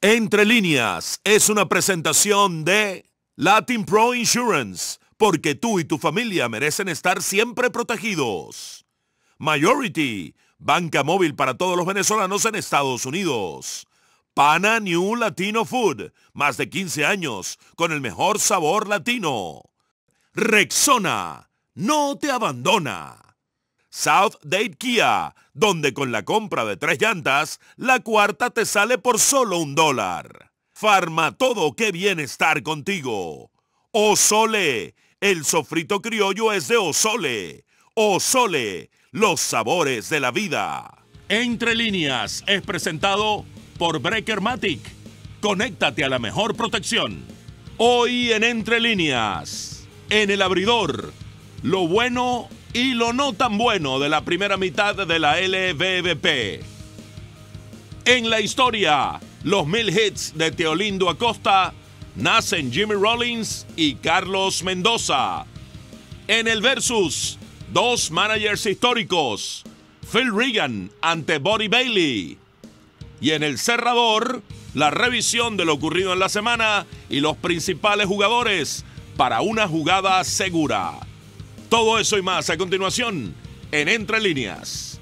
Entre líneas es una presentación de Latin Pro Insurance, porque tú y tu familia merecen estar siempre protegidos. Majority, banca móvil para todos los venezolanos en Estados Unidos. Pana New Latino Food, más de 15 años, con el mejor sabor latino. Rexona, no te abandona. South Date Kia, donde con la compra de tres llantas, la cuarta te sale por solo un dólar. Farma todo, que bien estar contigo. Osole, el sofrito criollo es de Osole. Osole, los sabores de la vida. Entre líneas es presentado por Matic. Conéctate a la mejor protección. Hoy en Entre líneas, en el abridor, lo bueno y lo no tan bueno de la primera mitad de la LVBP. En la historia, los mil hits de Teolindo Acosta nacen Jimmy Rollins y Carlos Mendoza. En el versus, dos managers históricos, Phil Regan ante Bobby Bailey. Y en el cerrador, la revisión de lo ocurrido en la semana y los principales jugadores para una jugada segura. Todo eso y más a continuación en Entre Líneas.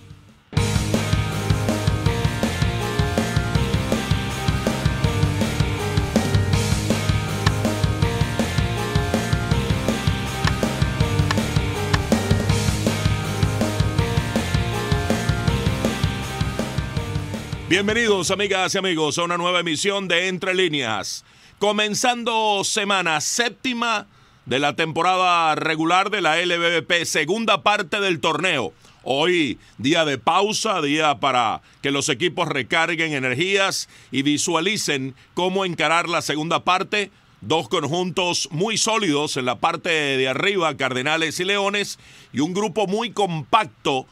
Bienvenidos amigas y amigos a una nueva emisión de Entre Líneas. Comenzando semana séptima de la temporada regular de la LBBP, segunda parte del torneo. Hoy día de pausa, día para que los equipos recarguen energías y visualicen cómo encarar la segunda parte. Dos conjuntos muy sólidos en la parte de arriba, Cardenales y Leones, y un grupo muy compacto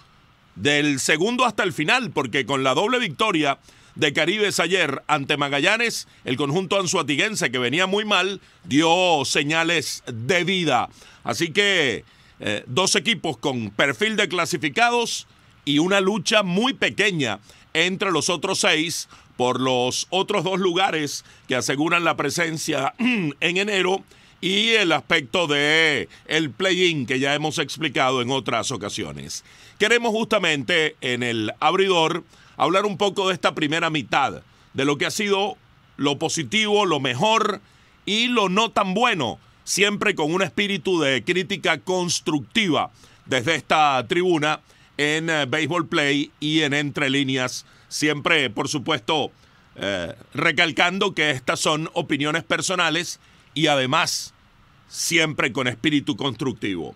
del segundo hasta el final, porque con la doble victoria de Caribes ayer ante Magallanes, el conjunto anzuatiguense que venía muy mal dio señales de vida. Así que eh, dos equipos con perfil de clasificados y una lucha muy pequeña entre los otros seis por los otros dos lugares que aseguran la presencia en enero y el aspecto de el play-in que ya hemos explicado en otras ocasiones. Queremos justamente en el abridor hablar un poco de esta primera mitad, de lo que ha sido lo positivo, lo mejor y lo no tan bueno, siempre con un espíritu de crítica constructiva desde esta tribuna en eh, Baseball Play y en Entre Líneas, siempre, por supuesto, eh, recalcando que estas son opiniones personales y además siempre con espíritu constructivo.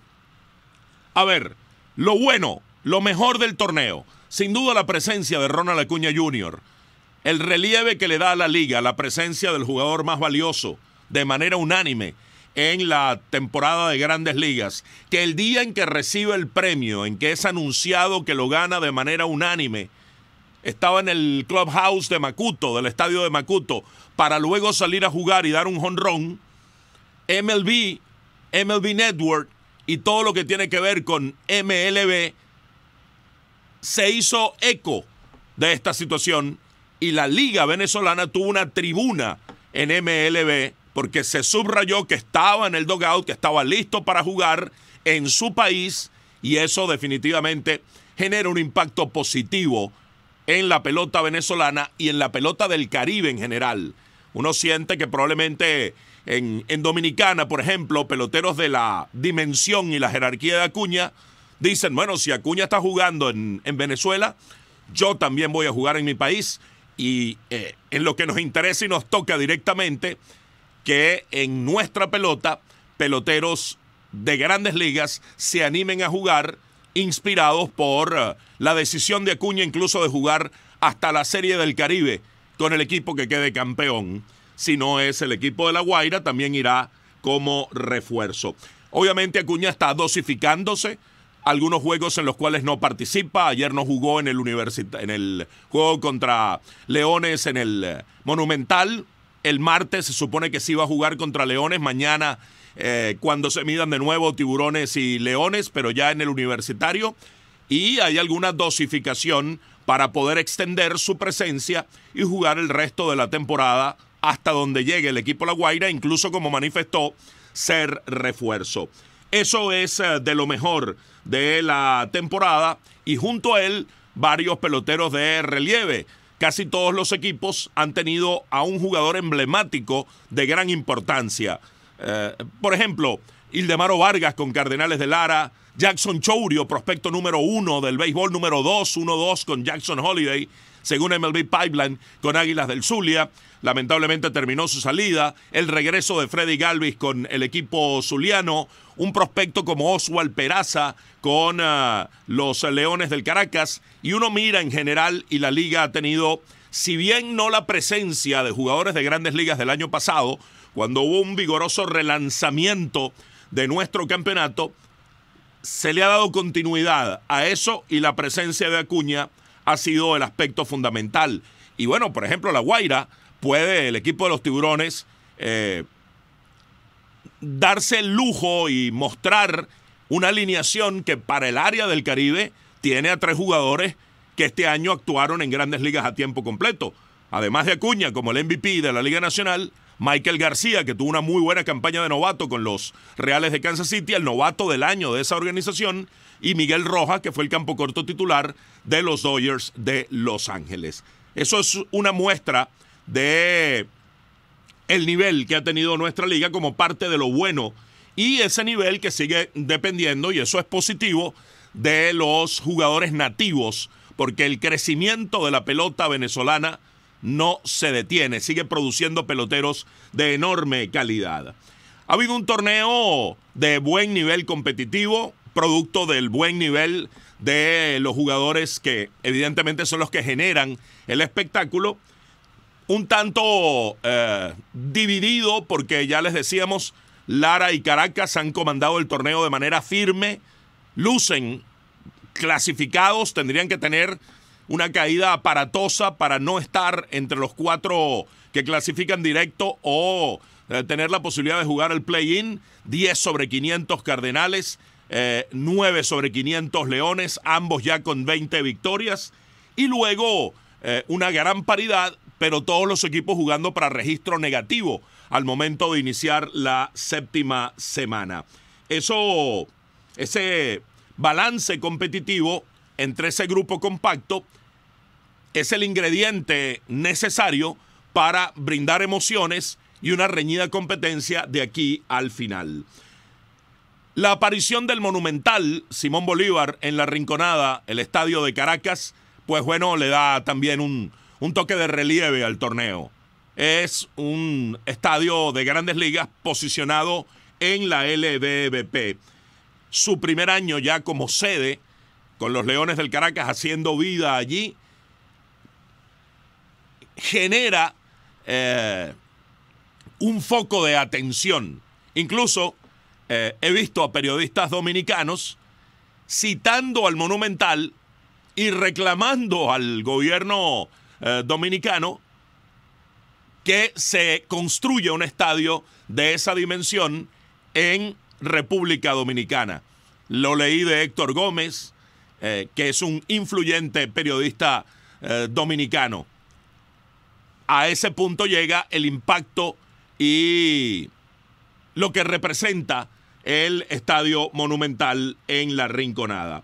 A ver, lo bueno, lo mejor del torneo. Sin duda la presencia de Ronald Acuña Jr., el relieve que le da a la liga, la presencia del jugador más valioso de manera unánime en la temporada de grandes ligas, que el día en que recibe el premio, en que es anunciado que lo gana de manera unánime, estaba en el clubhouse de Macuto, del estadio de Macuto, para luego salir a jugar y dar un jonrón, MLB, MLB Network y todo lo que tiene que ver con MLB se hizo eco de esta situación y la Liga Venezolana tuvo una tribuna en MLB porque se subrayó que estaba en el dogout, que estaba listo para jugar en su país y eso definitivamente genera un impacto positivo en la pelota venezolana y en la pelota del Caribe en general. Uno siente que probablemente en, en Dominicana, por ejemplo, peloteros de la dimensión y la jerarquía de Acuña, dicen, bueno, si Acuña está jugando en, Venezuela, yo también voy a jugar en mi país. Y eh, en lo que nos interesa y nos toca directamente, que en nuestra pelota, peloteros de grandes ligas se animen a jugar inspirados por eh, la decisión de Acuña incluso de jugar hasta la Serie del Caribe con el equipo que quede campeón. Si no es el equipo de La Guaira, también irá como refuerzo. Obviamente Acuña está dosificándose, algunos juegos en los cuales no participa. Ayer no jugó en el, en el juego contra Leones en el Monumental. El martes se supone que sí va a jugar contra Leones. Mañana, eh, cuando se midan de nuevo Tiburones y Leones, pero ya en el universitario. Y hay alguna dosificación para poder extender su presencia y jugar el resto de la temporada hasta donde llegue el equipo La Guaira, incluso como manifestó, ser refuerzo. Eso es eh, de lo mejor de la temporada y junto a él varios peloteros de relieve. Casi todos los equipos han tenido a un jugador emblemático de gran importancia. Eh, por ejemplo, Ildemaro Vargas con Cardenales de Lara, Jackson Chourio, prospecto número uno del béisbol número dos, uno dos con Jackson Holiday, según MLB Pipeline, con Águilas del Zulia, lamentablemente terminó su salida, el regreso de Freddy Galvis con el equipo zuliano, un prospecto como Oswald Peraza con eh, los Leones del Caracas, y uno mira en general y la liga ha tenido, si bien no la presencia de jugadores de grandes ligas del año pasado, cuando hubo un vigoroso relanzamiento de nuestro campeonato, se le ha dado continuidad a eso y la presencia de Acuña ha sido el aspecto fundamental. Y bueno, por ejemplo, La Guaira puede el equipo de los tiburones eh, darse el lujo y mostrar una alineación que para el área del Caribe tiene a tres jugadores que este año actuaron en grandes ligas a tiempo completo. Además de Acuña como el MVP de la Liga Nacional, Michael García, que tuvo una muy buena campaña de novato con los Reales de Kansas City, el novato del año de esa organización, y Miguel Rojas, que fue el campo corto titular de los Dodgers de Los Ángeles. Eso es una muestra de el nivel que ha tenido nuestra liga como parte de lo bueno y ese nivel que sigue dependiendo, y eso es positivo, de los jugadores nativos, porque el crecimiento de la pelota venezolana no se detiene, sigue produciendo peloteros de enorme calidad. Ha habido un torneo de buen nivel competitivo, producto del buen nivel de los jugadores que evidentemente son los que generan el espectáculo un tanto eh, dividido porque ya les decíamos, Lara y Caracas han comandado el torneo de manera firme, lucen clasificados, tendrían que tener una caída aparatosa para no estar entre los cuatro que clasifican directo o eh, tener la posibilidad de jugar el play-in. 10 sobre 500 Cardenales, 9 eh, sobre 500 Leones, ambos ya con 20 victorias. Y luego una gran paridad pero todos los equipos jugando para registro negativo al momento de iniciar la séptima semana. Eso, ese balance competitivo entre ese grupo compacto es el ingrediente necesario para brindar emociones y una reñida competencia de aquí al final. La aparición del monumental Simón Bolívar en la Rinconada, el estadio de Caracas, pues bueno, le da también un, un toque de relieve al torneo. Es un estadio de grandes ligas posicionado en la LBBP. Su primer año ya como sede, con los Leones del Caracas haciendo vida allí, genera eh, un foco de atención. Incluso eh, he visto a periodistas dominicanos citando al Monumental y reclamando al gobierno eh, dominicano que se construye un estadio de esa dimensión en República Dominicana. Lo leí de Héctor Gómez, eh, que es un influyente periodista eh, dominicano. A ese punto llega el impacto y lo que representa el Estadio Monumental en la Rinconada.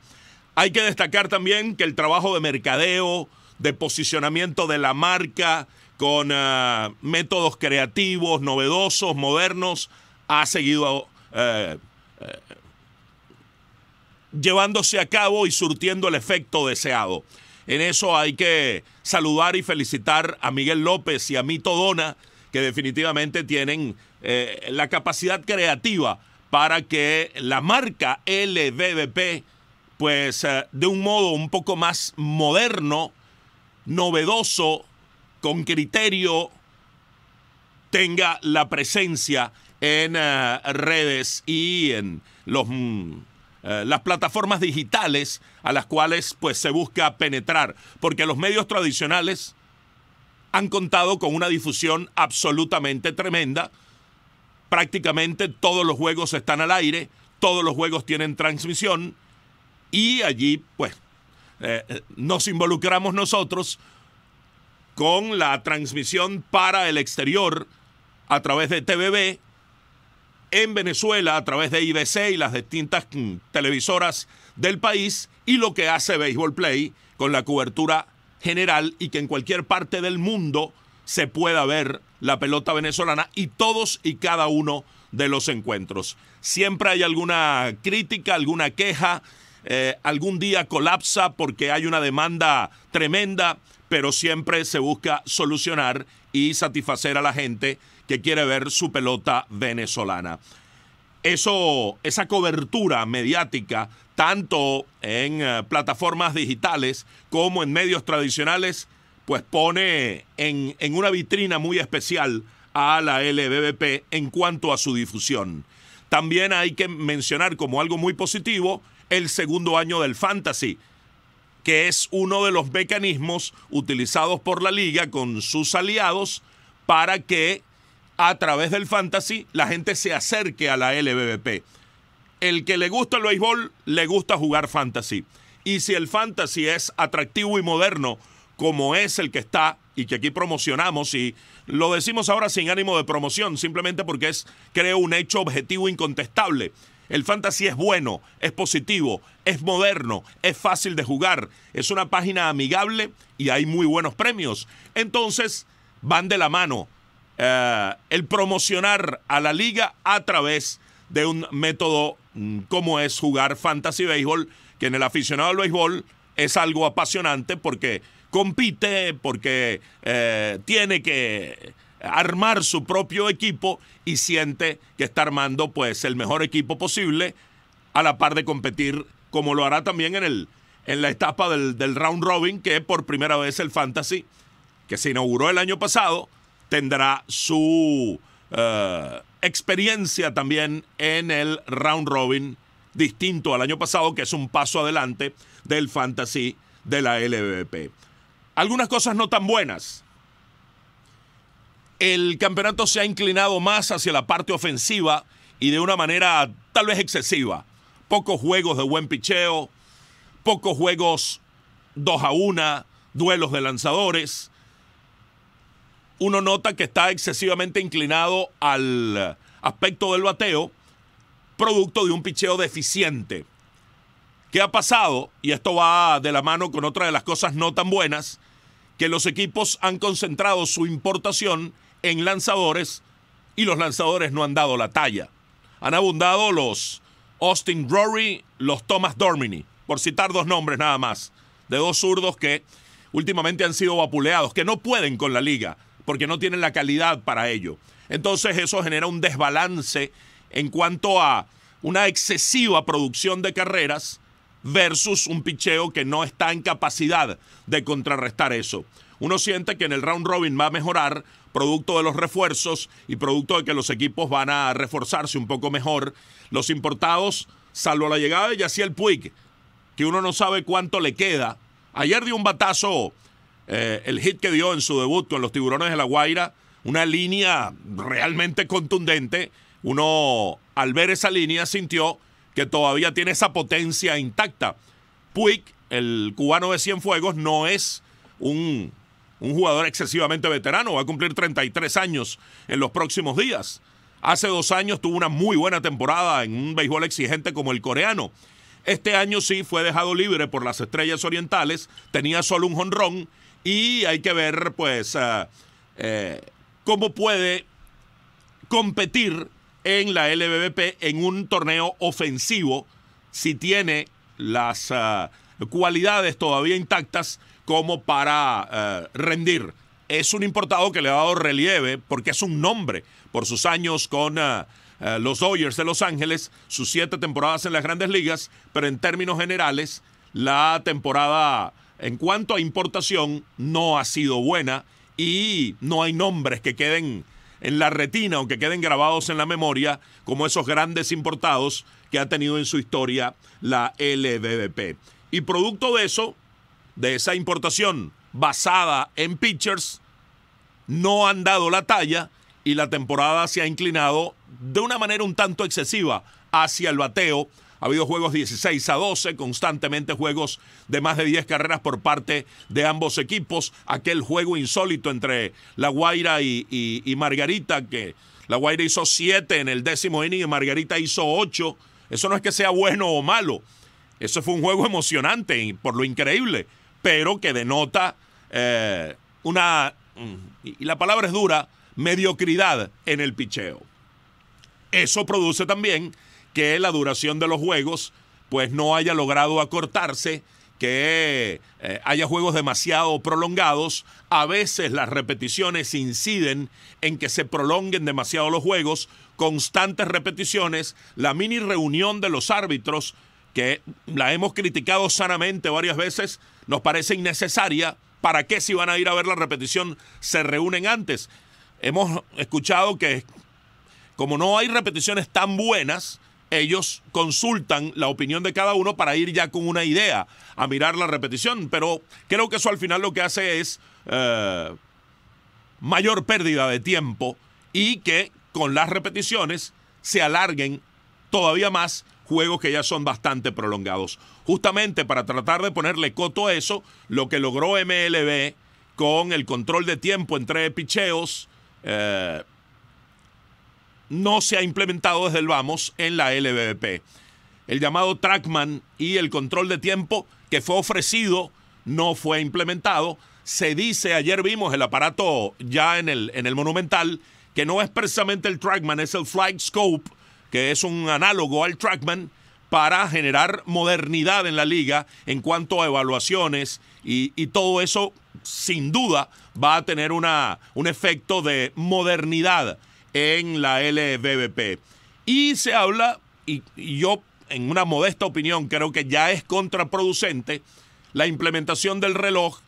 Hay que destacar también que el trabajo de mercadeo, de posicionamiento de la marca con eh, métodos creativos, novedosos, modernos, ha seguido eh, eh, llevándose a cabo y surtiendo el efecto deseado. En eso hay que saludar y felicitar a Miguel López y a Mito Dona, que definitivamente tienen la capacidad creativa para que la marca LBBP, pues de un modo un poco más moderno, novedoso, con criterio, tenga la presencia en eh, redes y en los, mm, eh, las plataformas digitales a las cuales pues, se busca penetrar, porque los medios tradicionales han contado con una difusión absolutamente tremenda. Prácticamente todos los juegos están al aire, todos los juegos tienen transmisión y allí pues eh, nos involucramos nosotros con la transmisión para el exterior a través de TVB, en Venezuela a través de IBC y las distintas mm, televisoras del país, y lo que hace Baseball Play con la cobertura general y que en cualquier parte del mundo se pueda ver la pelota venezolana y todos y cada uno de los encuentros. Siempre hay alguna crítica, alguna queja, eh, algún día colapsa porque hay una demanda tremenda, pero siempre se busca solucionar y satisfacer a la gente que quiere ver su pelota venezolana. Eso, esa cobertura mediática, tanto en eh, plataformas digitales como en medios tradicionales, pues pone en, en una vitrina muy especial a la LBBP en cuanto a su difusión. También hay que mencionar como algo muy positivo el segundo año del fantasy, que es uno de los mecanismos utilizados por la liga con sus aliados para que a través del fantasy la gente se acerque a la LBBP. El que le gusta el béisbol, le gusta jugar fantasy. Y si el fantasy es atractivo y moderno, como es el que está y que aquí promocionamos y lo decimos ahora sin ánimo de promoción, simplemente porque es, creo, un hecho objetivo incontestable. El fantasy es bueno, es positivo, es moderno, es fácil de jugar, es una página amigable y hay muy buenos premios. Entonces, van de la mano eh, el promocionar a la liga a través de un método mm, como es jugar fantasy béisbol, que en el aficionado al béisbol es algo apasionante porque compite, porque eh, tiene que armar su propio equipo y siente que está armando pues el mejor equipo posible a la par de competir como lo hará también en, el, en la etapa del, round robin que por primera vez el fantasy que se inauguró el año pasado tendrá su eh, experiencia también en el round robin distinto al año pasado que es un paso adelante del fantasy de la LVP. Algunas cosas no tan buenas el campeonato se ha inclinado más hacia la parte ofensiva y de una manera tal vez excesiva. Pocos juegos de buen picheo, pocos juegos 2 a 1, duelos de lanzadores. Uno nota que está excesivamente inclinado al aspecto del bateo, producto de un picheo deficiente. ¿Qué ha pasado? Y esto va de la mano con otra de las cosas no tan buenas que los equipos han concentrado su importación en lanzadores y los lanzadores no han dado la talla. Han abundado los Austin Rory, los Thomas Dormini, por citar dos nombres nada más, de dos zurdos que últimamente han sido vapuleados, que no pueden con la liga, porque no tienen la calidad para ello. Entonces eso genera un desbalance en cuanto a una excesiva producción de carreras versus un picheo que no está en capacidad de contrarrestar eso. Uno siente que en el round robin va a mejorar, producto de los refuerzos y producto de que los equipos van a reforzarse un poco mejor. Los importados, salvo la llegada de Yaciel Puig, que uno no sabe cuánto le queda. Ayer dio un batazo, eh, el hit que dio en su debut con los Tiburones de la Guaira, una línea realmente contundente. Uno, al ver esa línea, sintió que todavía tiene esa potencia intacta. Puig, el cubano de Cienfuegos, no es un, jugador excesivamente veterano, va a cumplir 33 años en los próximos días. Hace dos años tuvo una muy buena temporada en un béisbol exigente como el coreano. Este año sí fue dejado libre por las estrellas orientales, tenía solo un jonrón y hay que ver, pues, eh, eh, cómo puede competir en la LBBP en un torneo ofensivo si tiene las eh, cualidades todavía intactas como para eh, rendir. Es un importado que le ha dado relieve porque es un nombre por sus años con eh, los Dodgers de Los Ángeles, sus siete temporadas en las grandes ligas, pero en términos generales, la temporada en cuanto a importación no ha sido buena y no hay nombres que queden en la retina aunque queden grabados en la memoria como esos grandes importados que ha tenido en su historia la LVP. Y producto de eso, de esa importación basada en pitchers, no han dado la talla y la temporada se ha inclinado de una manera un tanto excesiva hacia el bateo ha habido juegos 16 a 12, constantemente juegos de más de 10 carreras por parte de ambos equipos. Aquel juego insólito entre La Guaira y, Margarita, que La Guaira hizo 7 en el décimo inning y Margarita hizo 8. Eso no es que sea bueno o malo. Eso fue un juego emocionante por lo increíble, pero que denota eh, una, mm, y la palabra es dura, mediocridad en el picheo. Eso produce también que la duración de los juegos pues no haya logrado acortarse, que eh, haya juegos demasiado prolongados. A veces las repeticiones inciden en que se prolonguen demasiado los juegos, constantes repeticiones, la mini reunión de los árbitros, que la hemos criticado sanamente varias veces, nos parece innecesaria. ¿Para qué si van a ir a ver la repetición se reúnen antes? Hemos escuchado que como no hay repeticiones tan buenas, ellos consultan la opinión de cada uno para ir ya con una idea a mirar la repetición. Pero creo que eso al final lo que hace es eh, mayor pérdida de tiempo y que con las repeticiones se alarguen todavía más juegos que ya son bastante prolongados. Justamente para tratar de ponerle coto a eso, lo que logró MLB con el control de tiempo entre picheos, eh, no se ha implementado desde el vamos en la LBBP. El llamado trackman y el control de tiempo que fue ofrecido no fue implementado. Se dice, ayer vimos el aparato ya en el, en el Monumental, que no es precisamente el trackman, es el flight scope, que es un análogo al trackman para generar modernidad en la liga en cuanto a evaluaciones y, todo eso sin duda va a tener una, un efecto de modernidad en la LBBP. Y se habla, y, yo en una modesta opinión creo que ya es contraproducente, la implementación del reloj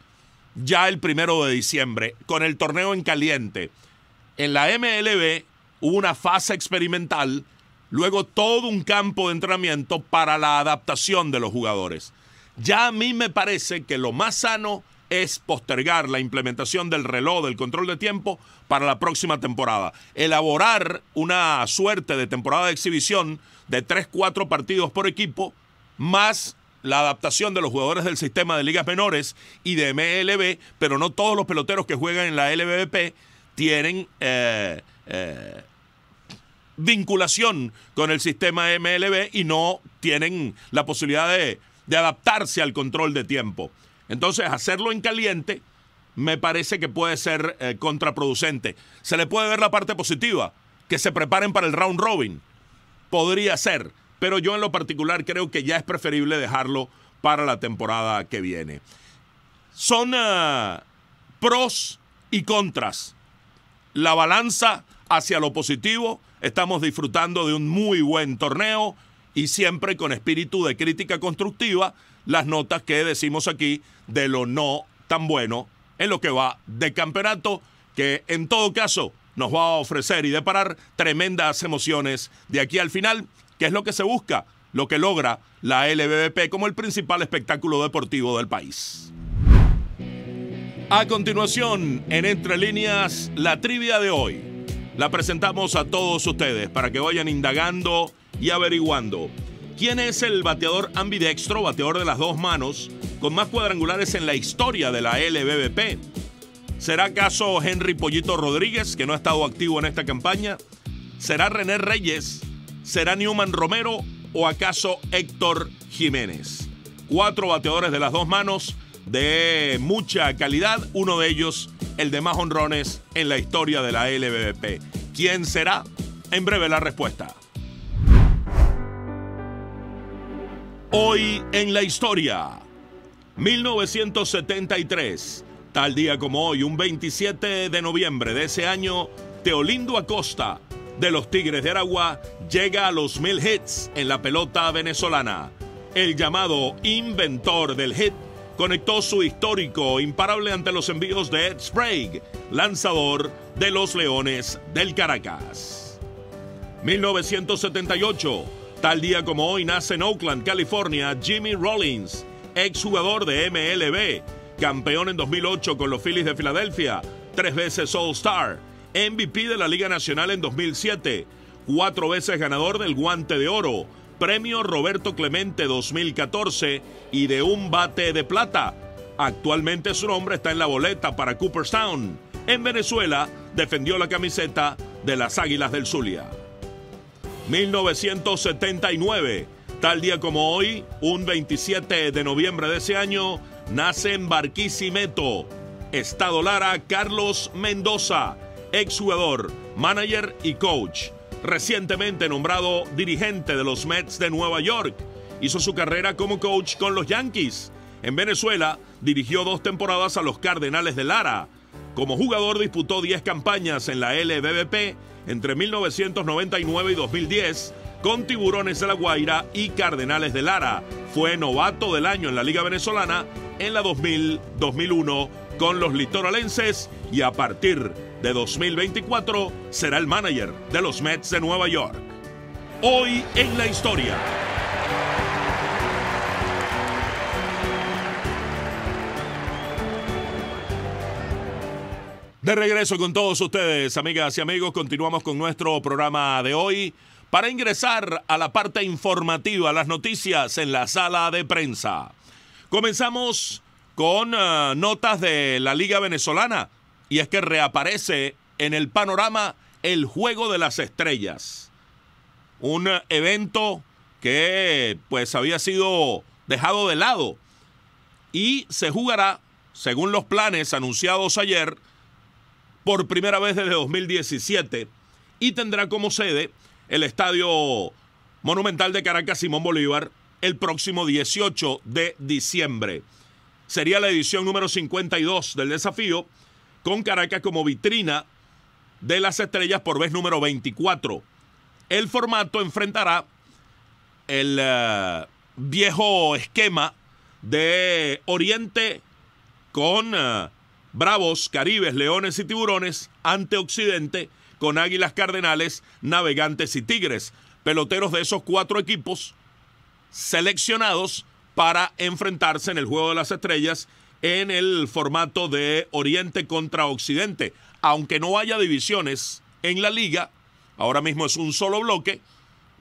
ya el primero de diciembre, con el torneo en caliente. En la MLB hubo una fase experimental, luego todo un campo de entrenamiento para la adaptación de los jugadores. Ya a mí me parece que lo más sano es postergar la implementación del reloj, del control de tiempo, para la próxima temporada. Elaborar una suerte de temporada de exhibición de 3, 4 partidos por equipo, más la adaptación de los jugadores del sistema de ligas menores y de MLB, pero no todos los peloteros que juegan en la LBP tienen eh, eh, vinculación con el sistema MLB y no tienen la posibilidad de adaptarse al control de tiempo. Entonces, hacerlo en caliente me parece que puede ser eh, contraproducente. Se le puede ver la parte positiva, que se preparen para el round robin. Podría ser, pero yo en lo particular creo que ya es preferible dejarlo para la temporada que viene. Son eh, pros y contras. La balanza hacia lo positivo. Estamos disfrutando de un muy buen torneo y siempre con espíritu de crítica constructiva las notas que decimos aquí de lo no tan bueno en lo que va de campeonato, que en todo caso nos va a ofrecer y deparar tremendas emociones de aquí al final, que es lo que se busca, lo que logra la LBBP como el principal espectáculo deportivo del país. A continuación, en Entre Líneas, la trivia de hoy. La presentamos a todos ustedes para que vayan indagando y averiguando. ¿Quién es el bateador ambidextro, bateador de las dos manos, con más cuadrangulares en la historia de la LBBP? ¿Será acaso Henry Pollito Rodríguez, que no ha estado activo en esta campaña? ¿Será René Reyes? ¿Será Newman Romero? ¿O acaso Héctor Jiménez? Cuatro bateadores de las dos manos de mucha calidad, uno de ellos el de más honrones en la historia de la LBBP. ¿Quién será? En breve la respuesta. Hoy en la historia, 1973, tal día como hoy, un 27 de noviembre de ese año, Teolindo Acosta de los Tigres de Aragua llega a los mil hits en la pelota venezolana. El llamado inventor del hit conectó su histórico imparable ante los envíos de Ed Sprague, lanzador de los Leones del Caracas. 1978 Tal día como hoy nace en Oakland, California, Jimmy Rollins, exjugador de MLB, campeón en 2008 con los Phillies de Filadelfia, tres veces All-Star, MVP de la Liga Nacional en 2007, cuatro veces ganador del Guante de Oro, Premio Roberto Clemente 2014 y de un bate de plata. Actualmente su nombre está en la boleta para Cooperstown. En Venezuela defendió la camiseta de las Águilas del Zulia. 1979. Tal día como hoy, un 27 de noviembre de ese año, nace en Barquisimeto, Estado Lara, Carlos Mendoza, exjugador, manager y coach. Recientemente nombrado dirigente de los Mets de Nueva York, hizo su carrera como coach con los Yankees. En Venezuela, dirigió dos temporadas a los Cardenales de Lara. Como jugador disputó 10 campañas en la LBBP entre 1999 y 2010 con Tiburones de la Guaira y Cardenales de Lara. Fue novato del año en la Liga Venezolana en la 2000-2001 con los litoralenses y a partir de 2024 será el manager de los Mets de Nueva York. Hoy en la historia. De regreso con todos ustedes, amigas y amigos, continuamos con nuestro programa de hoy para ingresar a la parte informativa, las noticias en la sala de prensa. Comenzamos con eh, notas de la Liga Venezolana y es que reaparece en el panorama el Juego de las Estrellas, un eh, evento que pues había sido dejado de lado y se jugará, según los planes anunciados ayer, por primera vez desde 2017 y tendrá como sede el Estadio Monumental de Caracas Simón Bolívar el próximo 18 de diciembre. Sería la edición número 52 del desafío, con Caracas como vitrina de las estrellas por vez número 24. El formato enfrentará el eh, viejo esquema de Oriente con eh, Bravos, Caribes, Leones y Tiburones ante Occidente con Águilas Cardenales, Navegantes y Tigres. Peloteros de esos cuatro equipos seleccionados para enfrentarse en el Juego de las Estrellas en el formato de Oriente contra Occidente. Aunque no haya divisiones en la liga, ahora mismo es un solo bloque,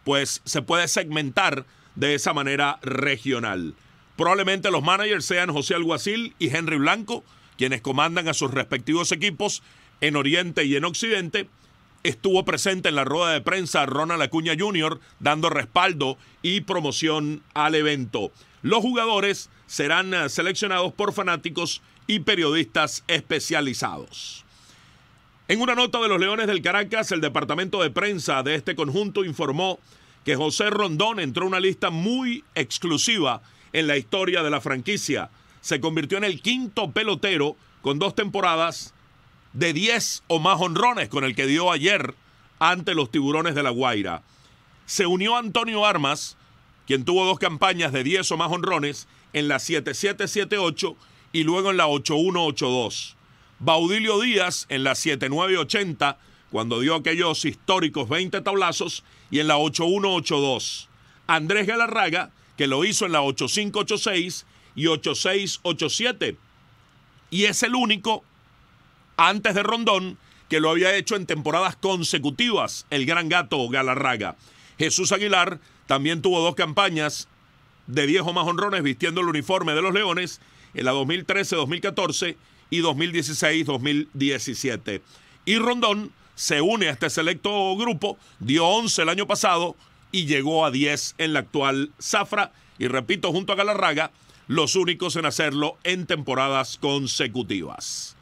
pues se puede segmentar de esa manera regional. Probablemente los managers sean José Alguacil y Henry Blanco, quienes comandan a sus respectivos equipos en Oriente y en Occidente, estuvo presente en la rueda de prensa Ronald Acuña Jr. dando respaldo y promoción al evento. Los jugadores serán eh, seleccionados por fanáticos y periodistas especializados. En una nota de los Leones del Caracas, el departamento de prensa de este conjunto informó que José Rondón entró en una lista muy exclusiva en la historia de la franquicia se convirtió en el quinto pelotero con dos temporadas de 10 o más honrones con el que dio ayer ante los tiburones de La Guaira. Se unió Antonio Armas, quien tuvo dos campañas de 10 o más honrones en la 7778 y luego en la 8182. Baudilio Díaz en la 7980 cuando dio aquellos históricos 20 tablazos y en la 8182. Andrés Galarraga que lo hizo en la 8586 y 8687. Y es el único, antes de Rondón, que lo había hecho en temporadas consecutivas el gran gato Galarraga. Jesús Aguilar también tuvo dos campañas de 10 o más honrones vistiendo el uniforme de los Leones en la 2013-2014 y 2016-2017. Y Rondón se une a este selecto grupo, dio 11 el año pasado y llegó a 10 en la actual Zafra. Y repito, junto a Galarraga, los únicos en hacerlo en temporadas consecutivas.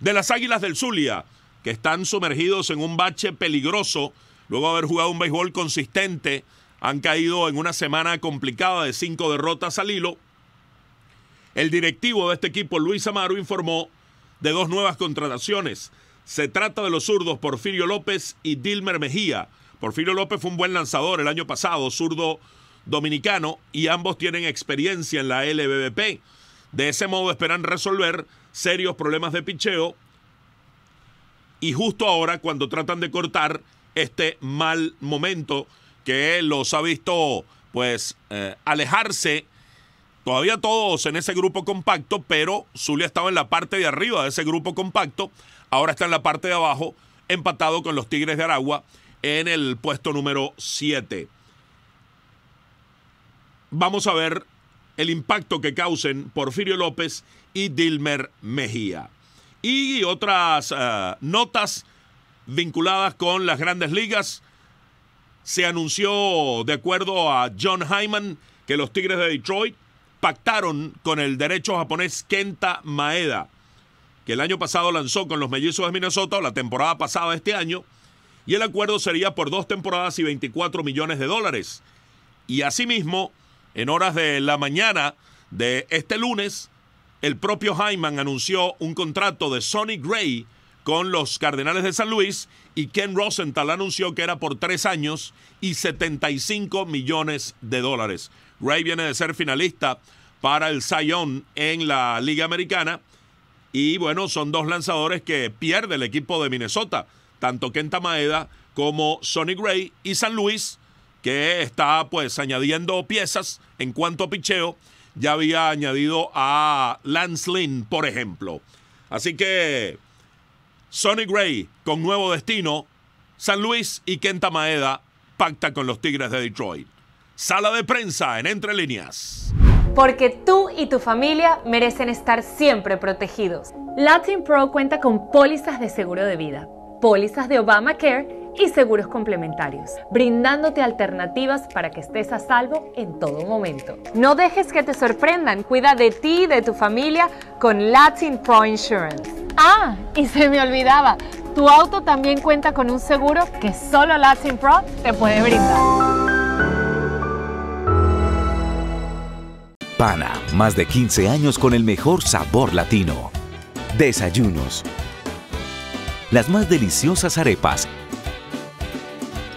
De las Águilas del Zulia, que están sumergidos en un bache peligroso, luego de haber jugado un béisbol consistente, han caído en una semana complicada de cinco derrotas al hilo. El directivo de este equipo, Luis Amaro, informó de dos nuevas contrataciones. Se trata de los zurdos Porfirio López y Dilmer Mejía. Porfirio López fue un buen lanzador el año pasado, zurdo dominicano y ambos tienen experiencia en la LBBP. De ese modo esperan resolver serios problemas de picheo y justo ahora cuando tratan de cortar este mal momento que los ha visto pues eh, alejarse todavía todos en ese grupo compacto, pero Zulia estaba en la parte de arriba de ese grupo compacto, ahora está en la parte de abajo empatado con los Tigres de Aragua en el puesto número 7. Vamos a ver el impacto que causen Porfirio López y Dilmer Mejía. Y otras eh, notas vinculadas con las grandes ligas. Se anunció, de acuerdo a John Hyman, que los Tigres de Detroit pactaron con el derecho japonés Kenta Maeda, que el año pasado lanzó con los Mellizos de Minnesota, la temporada pasada este año, y el acuerdo sería por dos temporadas y 24 millones de dólares. Y asimismo, en horas de la mañana de este lunes, el propio Hyman anunció un contrato de Sonny Gray con los Cardenales de San Luis y Ken Rosenthal anunció que era por tres años y 75 millones de dólares. Gray viene de ser finalista para el Zion en la Liga Americana y bueno, son dos lanzadores que pierde el equipo de Minnesota, tanto Kenta Maeda como Sonny Gray y San Luis que está pues añadiendo piezas en cuanto a picheo. Ya había añadido a Lance Lynn, por ejemplo. Así que Sonny Gray con nuevo destino. San Luis y Kenta Maeda pacta con los Tigres de Detroit. Sala de prensa en Entre Líneas. Porque tú y tu familia merecen estar siempre protegidos. Latin Pro cuenta con pólizas de seguro de vida, pólizas de Obamacare y seguros complementarios, brindándote alternativas para que estés a salvo en todo momento. No dejes que te sorprendan, cuida de ti y de tu familia con Latin Pro Insurance. Ah, y se me olvidaba, tu auto también cuenta con un seguro que solo Latin Pro te puede brindar. Pana, más de 15 años con el mejor sabor latino. Desayunos. Las más deliciosas arepas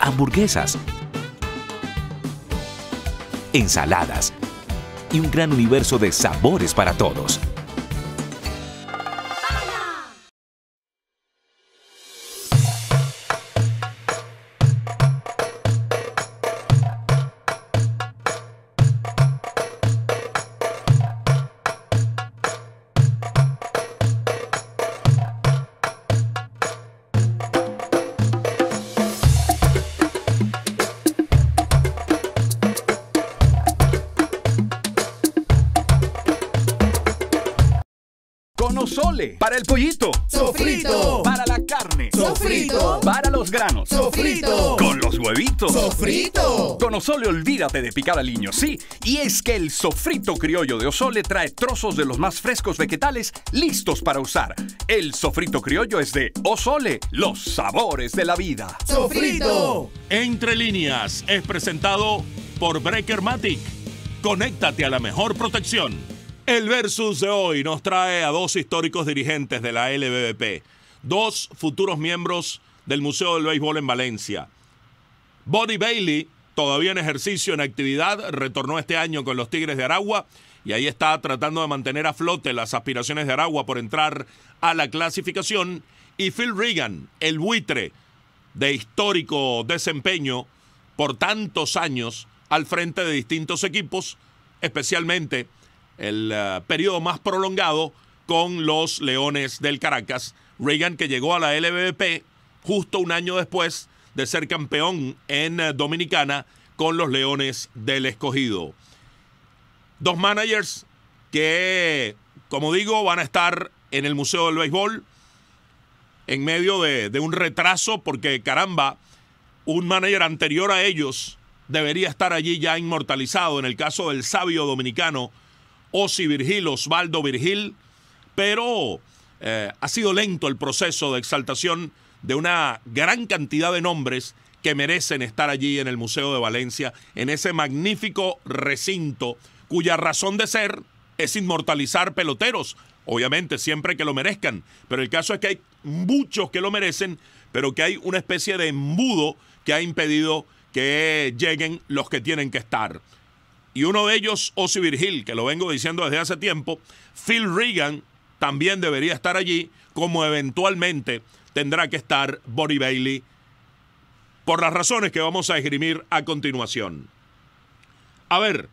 hamburguesas, ensaladas y un gran universo de sabores para todos. Osole olvídate de picar niño. ¿sí? Y es que el sofrito criollo de Osole trae trozos de los más frescos vegetales listos para usar. El sofrito criollo es de Osole, los sabores de la vida. ¡Sofrito! Entre líneas es presentado por Breakermatic. Conéctate a la mejor protección. El versus de hoy nos trae a dos históricos dirigentes de la LBBP, dos futuros miembros del Museo del Béisbol en Valencia. Buddy Bailey todavía en ejercicio, en actividad, retornó este año con los Tigres de Aragua y ahí está tratando de mantener a flote las aspiraciones de Aragua por entrar a la clasificación. Y Phil Reagan, el buitre de histórico desempeño por tantos años al frente de distintos equipos, especialmente el eh, periodo más prolongado con los Leones del Caracas. Reagan que llegó a la LVP justo un año después de ser campeón en eh, Dominicana con los Leones del Escogido. Dos managers que, como digo, van a estar en el Museo del Béisbol en medio de, un retraso porque, caramba, un manager anterior a ellos debería estar allí ya inmortalizado en el caso del sabio dominicano Osi Virgil, Osvaldo Virgil, pero eh, ha sido lento el proceso de exaltación de una gran cantidad de nombres que merecen estar allí en el Museo de Valencia, en ese magnífico recinto cuya razón de ser es inmortalizar peloteros, obviamente siempre que lo merezcan, pero el caso es que hay muchos que lo merecen, pero que hay una especie de embudo que ha impedido que lleguen los que tienen que estar. Y uno de ellos, Ozzy Virgil, que lo vengo diciendo desde hace tiempo, Phil Reagan también debería estar allí como eventualmente tendrá que estar Bonnie Bailey por las razones que vamos a esgrimir a continuación. A ver,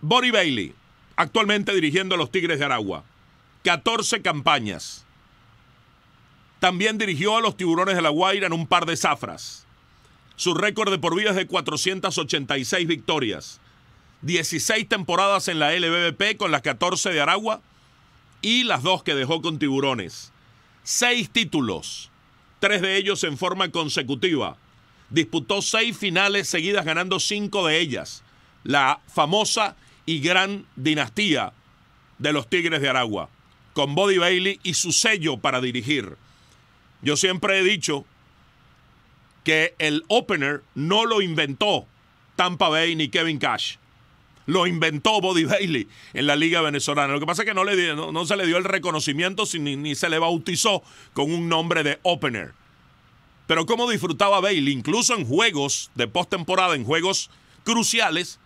Bonnie Bailey, actualmente dirigiendo a los Tigres de Aragua, 14 campañas. También dirigió a los Tiburones de la Guaira en un par de zafras. Su récord de por vida es de 486 victorias, 16 temporadas en la LBBP con las 14 de Aragua y las dos que dejó con Tiburones seis títulos, tres de ellos en forma consecutiva. Disputó seis finales seguidas ganando cinco de ellas. La famosa y gran dinastía de los Tigres de Aragua, con Body Bailey y su sello para dirigir. Yo siempre he dicho que el opener no lo inventó Tampa Bay ni Kevin Cash lo inventó Body Bailey en la Liga Venezolana. Lo que pasa es que no, se le dio el reconocimiento ni, se le bautizó con un nombre de opener. Pero cómo disfrutaba Bailey, incluso en juegos de postemporada, en juegos cruciales,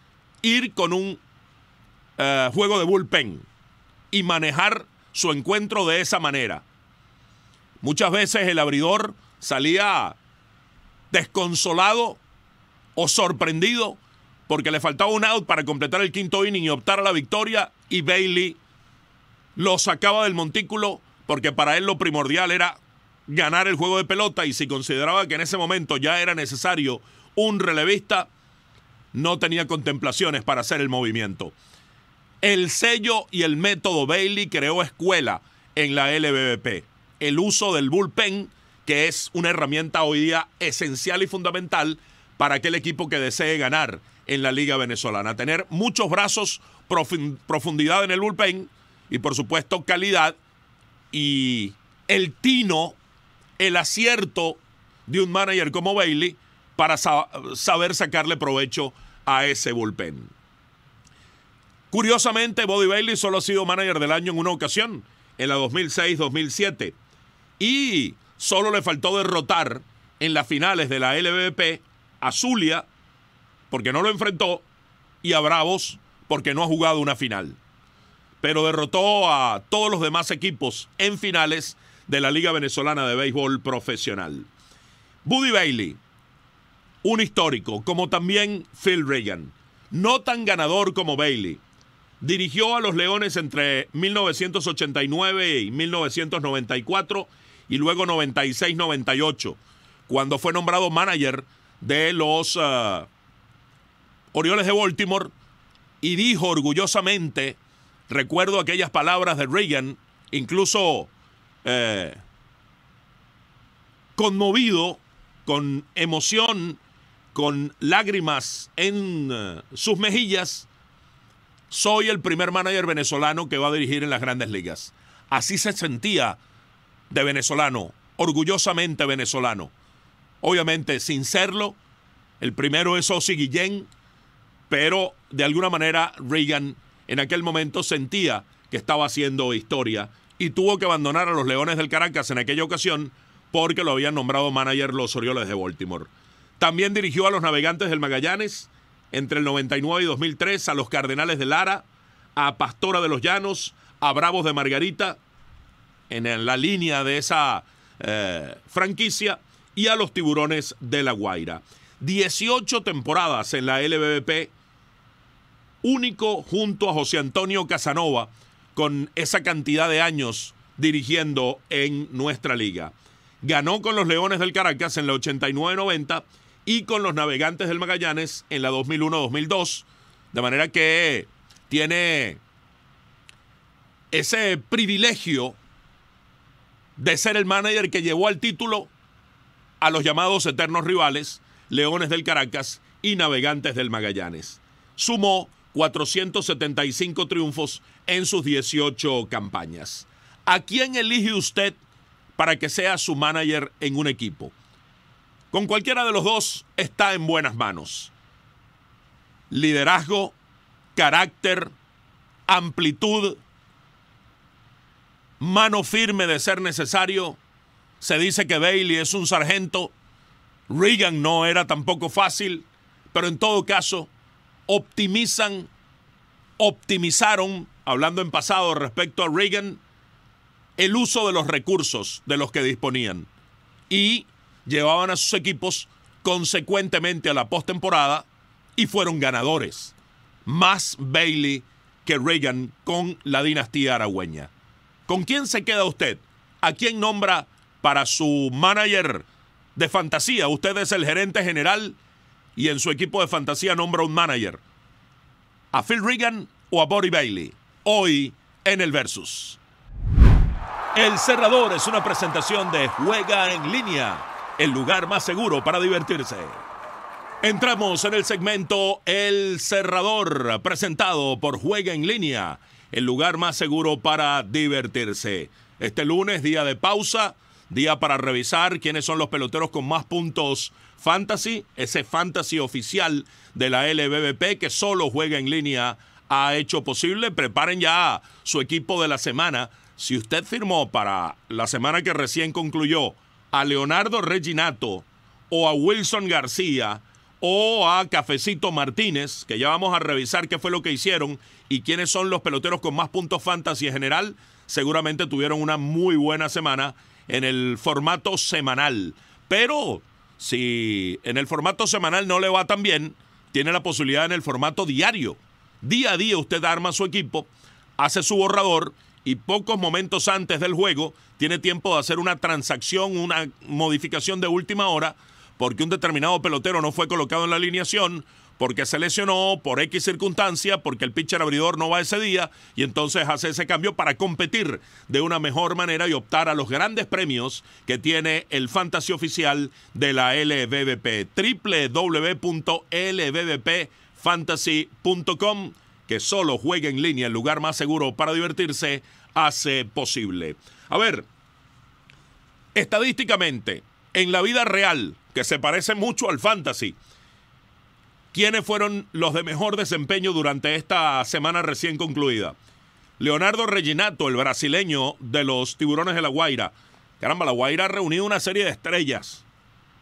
ir con un eh, juego de bullpen y manejar su encuentro de esa manera. Muchas veces el abridor salía desconsolado o sorprendido porque le faltaba un out para completar el quinto inning y optar a la victoria, y Bailey lo sacaba del montículo porque para él lo primordial era ganar el juego de pelota y si consideraba que en ese momento ya era necesario un relevista, no tenía contemplaciones para hacer el movimiento. El sello y el método Bailey creó escuela en la LBBP. El uso del bullpen, que es una herramienta hoy día esencial y fundamental para aquel equipo que desee ganar en la Liga Venezolana. Tener muchos brazos, profundidad en el bullpen y por supuesto calidad y el tino, el acierto de un manager como Bailey para saber sacarle provecho a ese bullpen. Curiosamente, Bobby Bailey solo ha sido manager del año en una ocasión, en la 2006-2007, y solo le faltó derrotar en las finales de la LBP a Zulia porque no lo enfrentó, y a Bravos, porque no ha jugado una final. Pero derrotó a todos los demás equipos en finales de la Liga Venezolana de Béisbol Profesional. Buddy Bailey, un histórico, como también Phil Reagan, no tan ganador como Bailey. Dirigió a los Leones entre 1989 y 1994 y luego 96-98, cuando fue nombrado manager de los ah, Orioles de Baltimore y dijo orgullosamente, recuerdo aquellas palabras de Reagan, incluso eh, conmovido, con emoción, con lágrimas en eh, sus mejillas, soy el primer manager venezolano que va a dirigir en las grandes ligas. Así se sentía de venezolano, orgullosamente venezolano. Obviamente, sin serlo, el primero es Osi Guillén, pero de alguna manera Reagan en aquel momento sentía que estaba haciendo historia y tuvo que abandonar a los Leones del Caracas en aquella ocasión porque lo habían nombrado manager los Orioles de Baltimore. También dirigió a los Navegantes del Magallanes entre el 99 y 2003, a los Cardenales de Lara, a Pastora de los Llanos, a Bravos de Margarita, en la línea de esa eh, franquicia, y a los Tiburones de La Guaira. 18 temporadas en la LBBP único junto a José Antonio Casanova con esa cantidad de años dirigiendo en nuestra liga. Ganó con los Leones del Caracas en la 89-90 y con los Navegantes del Magallanes en la 2001-2002. De manera que tiene ese privilegio de ser el manager que llevó al título a los llamados eternos rivales, Leones del Caracas y Navegantes del Magallanes. Sumó 475 triunfos en sus 18 campañas. ¿A quién elige usted para que sea su manager en un equipo? Con cualquiera de los dos está en buenas manos. Liderazgo, carácter, amplitud, mano firme de ser necesario. Se dice que Bailey es un sargento. Reagan no era tampoco fácil, pero en todo caso, optimizan, optimizaron, hablando en pasado respecto a Reagan, el uso de los recursos de los que disponían y llevaban a sus equipos consecuentemente a la postemporada y fueron ganadores. Más Bailey que Reagan con la dinastía aragüeña. ¿Con quién se queda usted? ¿A quién nombra para su manager de fantasía? Usted es el gerente general y en su equipo de fantasía nombra un manager. ¿A Phil Regan o a Bobby Bailey? Hoy en el Versus. El Cerrador es una presentación de Juega en línea, el lugar más seguro para divertirse. Entramos en el segmento El Cerrador, presentado por Juega en línea, el lugar más seguro para divertirse. Este lunes, día de pausa, Día para revisar quiénes son los peloteros con más puntos fantasy, ese fantasy oficial de la LBBP que solo juega en línea ha hecho posible. Preparen ya su equipo de la semana. Si usted firmó para la semana que recién concluyó a Leonardo Reginato o a Wilson García o a Cafecito Martínez, que ya vamos a revisar qué fue lo que hicieron y quiénes son los peloteros con más puntos fantasy en general, seguramente tuvieron una muy buena semana en el formato semanal. Pero si en el formato semanal no le va tan bien, tiene la posibilidad en el formato diario. Día a día usted arma su equipo, hace su borrador y pocos momentos antes del juego tiene tiempo de hacer una transacción, una modificación de última hora, porque un determinado pelotero no fue colocado en la alineación porque se lesionó, por X circunstancia, porque el pitcher abridor no va ese día, y entonces hace ese cambio para competir de una mejor manera y optar a los grandes premios que tiene el fantasy oficial de la LBBP, www.lbbpfantasy.com, que solo juega en línea, el lugar más seguro para divertirse, hace posible. A ver, estadísticamente, en la vida real, que se parece mucho al fantasy, ¿Quiénes fueron los de mejor desempeño durante esta semana recién concluida? Leonardo Reginato, el brasileño de los Tiburones de La Guaira. Caramba, La Guaira ha reunido una serie de estrellas,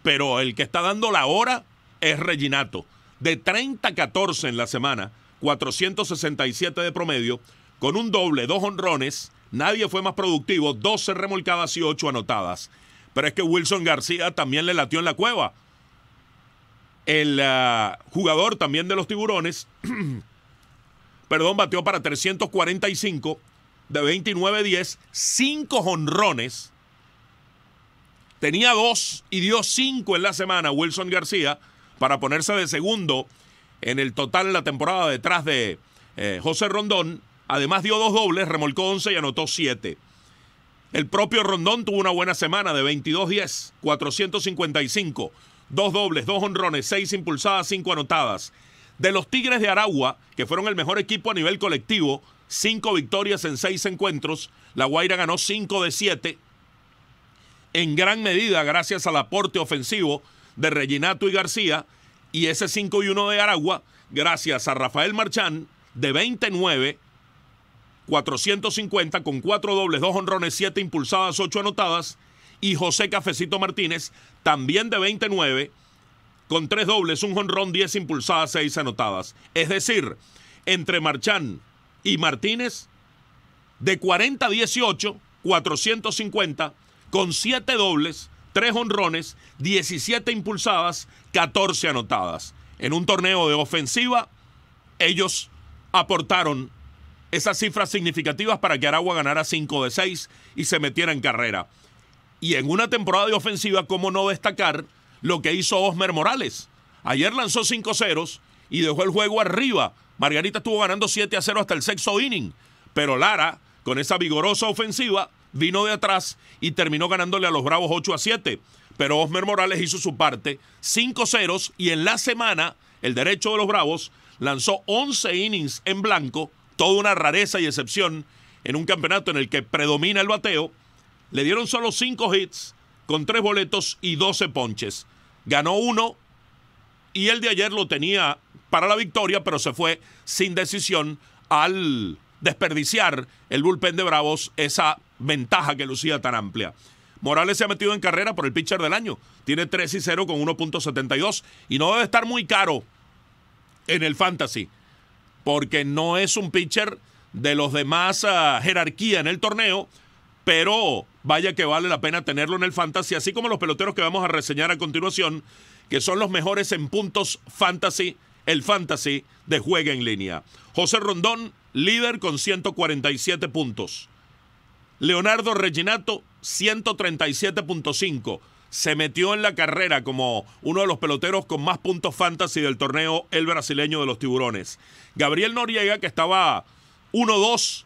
pero el que está dando la hora es Reginato. De 30-14 en la semana, 467 de promedio, con un doble, dos honrones, nadie fue más productivo, 12 remolcadas y 8 anotadas. Pero es que Wilson García también le latió en la cueva. El ah, jugador también de los tiburones, perdón, batió para 345 de 29-10, 5 jonrones. Tenía dos y dio cinco en la semana Wilson García para ponerse de segundo en el total en la temporada detrás de eh, José Rondón. Además dio dos dobles, remolcó 11 y anotó 7. El propio Rondón tuvo una buena semana de 22-10, 455 dos dobles, dos honrones, seis impulsadas, cinco anotadas. De los Tigres de Aragua, que fueron el mejor equipo a nivel colectivo, cinco victorias en seis encuentros. La Guaira ganó cinco de siete, en gran medida gracias al aporte ofensivo de Reginato y García. Y ese cinco y uno de Aragua, gracias a Rafael Marchán, de 29, 450, con cuatro dobles, dos honrones, siete impulsadas, ocho anotadas y José Cafecito Martínez, también de 29, con tres dobles, un jonrón, 10 impulsadas, 6 anotadas. Es decir, entre Marchán y Martínez, de 40 a 18, 450, con 7 dobles, 3 honrones, 17 impulsadas, 14 anotadas. En un torneo de ofensiva, ellos aportaron esas cifras significativas para que Aragua ganara 5 de 6 y se metiera en carrera. Y en una temporada de ofensiva, ¿cómo no destacar lo que hizo Osmer Morales? Ayer lanzó 5 ceros y dejó el juego arriba. Margarita estuvo ganando 7 a 0 hasta el sexto inning. Pero Lara, con esa vigorosa ofensiva, vino de atrás y terminó ganándole a los Bravos 8 a 7. Pero Osmer Morales hizo su parte, 5 ceros y en la semana el derecho de los Bravos lanzó 11 innings en blanco, toda una rareza y excepción en un campeonato en el que predomina el bateo le dieron solo cinco hits con tres boletos y 12 ponches. Ganó uno y el de ayer lo tenía para la victoria, pero se fue sin decisión al desperdiciar el bullpen de Bravos esa ventaja que lucía tan amplia. Morales se ha metido en carrera por el pitcher del año. Tiene 3 y 0 con 1.72 y no debe estar muy caro en el fantasy, porque no es un pitcher de los demás uh, ah, jerarquía en el torneo, pero vaya que vale la pena tenerlo en el fantasy, así como los peloteros que vamos a reseñar a continuación, que son los mejores en puntos fantasy, el fantasy de juega en línea. José Rondón, líder con 147 puntos. Leonardo Reginato, 137.5. Se metió en la carrera como uno de los peloteros con más puntos fantasy del torneo El Brasileño de los Tiburones. Gabriel Noriega, que estaba 1-2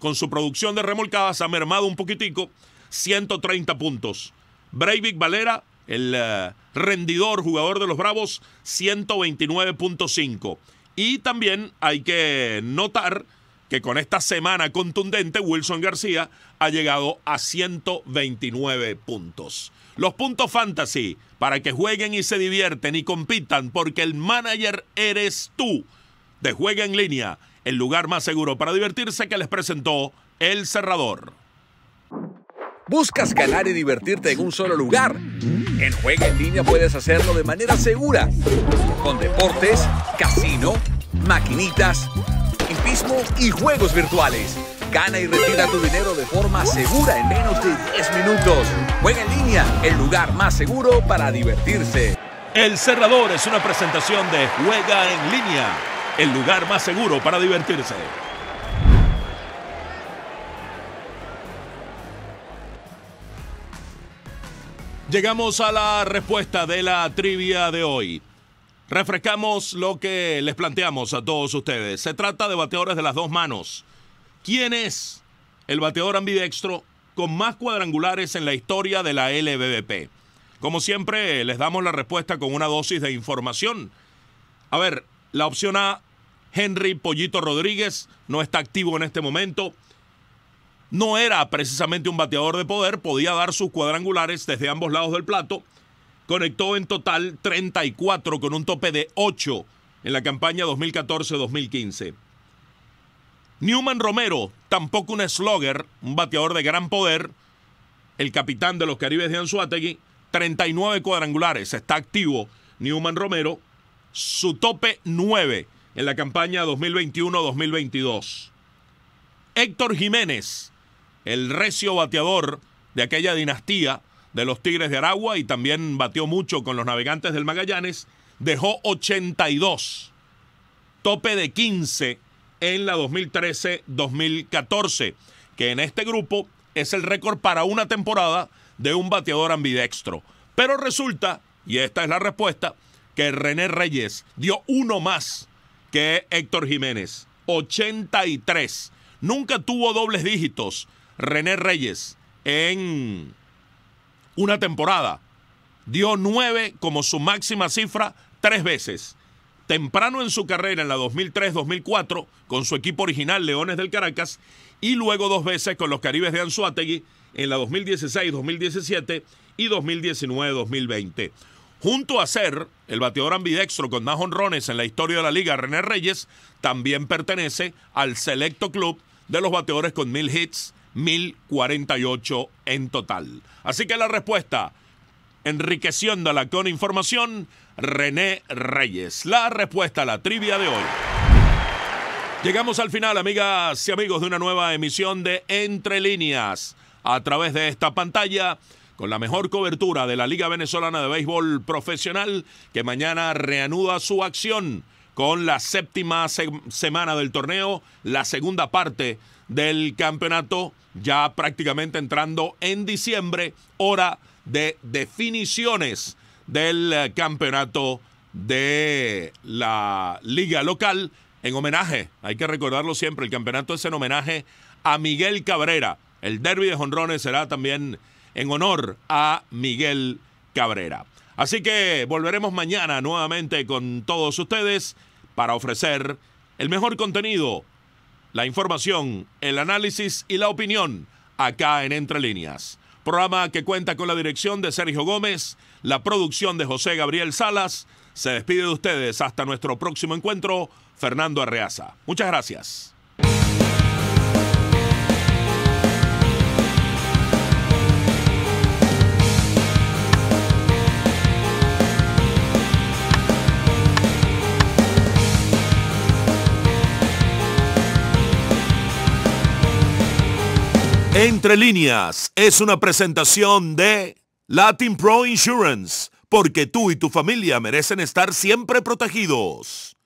con su producción de remolcadas, ha mermado un poquitico 130 puntos. Breivik Valera, el eh, rendidor jugador de los Bravos, 129.5. Y también hay que notar que con esta semana contundente Wilson García ha llegado a 129 puntos. Los puntos fantasy, para que jueguen y se divierten y compitan, porque el manager eres tú. De Juega en Línea, el lugar más seguro para divertirse que les presentó El Cerrador. ¿Buscas ganar y divertirte en un solo lugar? En Juega en Línea puedes hacerlo de manera segura. Con deportes, casino, maquinitas, impismo y juegos virtuales. Gana y retira tu dinero de forma segura en menos de 10 minutos. Juega en Línea, el lugar más seguro para divertirse. El Cerrador es una presentación de Juega en Línea, el lugar más seguro para divertirse. Llegamos a la respuesta de la trivia de hoy. Refrescamos lo que les planteamos a todos ustedes. Se trata de bateadores de las dos manos. ¿Quién es el bateador ambidextro con más cuadrangulares en la historia de la LBBP? Como siempre, les damos la respuesta con una dosis de información. A ver, la opción A, Henry Pollito Rodríguez, no está activo en este momento no era precisamente un bateador de poder, podía dar sus cuadrangulares desde ambos lados del plato. Conectó en total 34 con un tope de 8 en la campaña 2014-2015. Newman Romero, tampoco un slogger, un bateador de gran poder, el capitán de los Caribes de Anzuategui, 39 cuadrangulares, está activo Newman Romero, su tope 9 en la campaña 2021-2022. Héctor Jiménez, el recio bateador de aquella dinastía de los Tigres de Aragua y también batió mucho con los navegantes del Magallanes, dejó 82, tope de 15 en la 2013-2014, que en este grupo es el récord para una temporada de un bateador ambidextro. Pero resulta, y esta es la respuesta, que René Reyes dio uno más que Héctor Jiménez, 83. Nunca tuvo dobles dígitos René Reyes en una temporada dio nueve como su máxima cifra tres veces. Temprano en su carrera, en la 2003-2004, con su equipo original, Leones del Caracas, y luego dos veces con los Caribes de Anzuategui en la 2016-2017 y 2019-2020. Junto a ser el bateador ambidextro con más honrones en la historia de la liga, René Reyes también pertenece al selecto club de los bateadores con mil hits 1048 en total. Así que la respuesta, enriqueciéndola con información, René Reyes. La respuesta a la trivia de hoy. Llegamos al final, amigas y amigos, de una nueva emisión de Entre Líneas a través de esta pantalla con la mejor cobertura de la Liga Venezolana de Béisbol Profesional que mañana reanuda su acción con la séptima semana del torneo, la segunda parte del campeonato, ya prácticamente entrando en diciembre, hora de definiciones del eh, campeonato de la liga local en homenaje, hay que recordarlo siempre, el campeonato es en homenaje a Miguel Cabrera. El derby de Jonrones será también en honor a Miguel Cabrera. Así que volveremos mañana nuevamente con todos ustedes para ofrecer el mejor contenido, la información, el análisis y la opinión acá en Entre Líneas. Programa que cuenta con la dirección de Sergio Gómez, la producción de José Gabriel Salas. Se despide de ustedes hasta nuestro próximo encuentro, Fernando Arreaza. Muchas gracias. Entre líneas es una presentación de Latin Pro Insurance, porque tú y tu familia merecen estar siempre protegidos.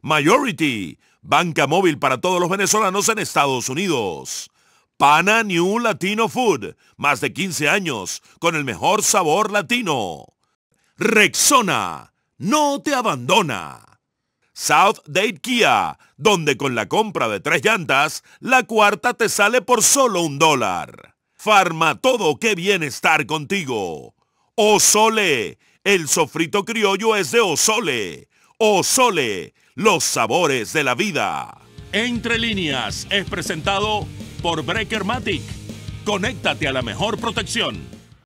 Majority, banca móvil para todos los venezolanos en Estados Unidos. Pana New Latino Food, más de 15 años, con el mejor sabor latino. Rexona, no te abandona. South Date Kia, donde con la compra de tres llantas, la cuarta te sale por solo un dólar. Farma todo, que bien estar contigo. Osole, el sofrito criollo es de Osole. Osole, los sabores de la vida. Entre líneas es presentado por Breakermatic. Conéctate a la mejor protección.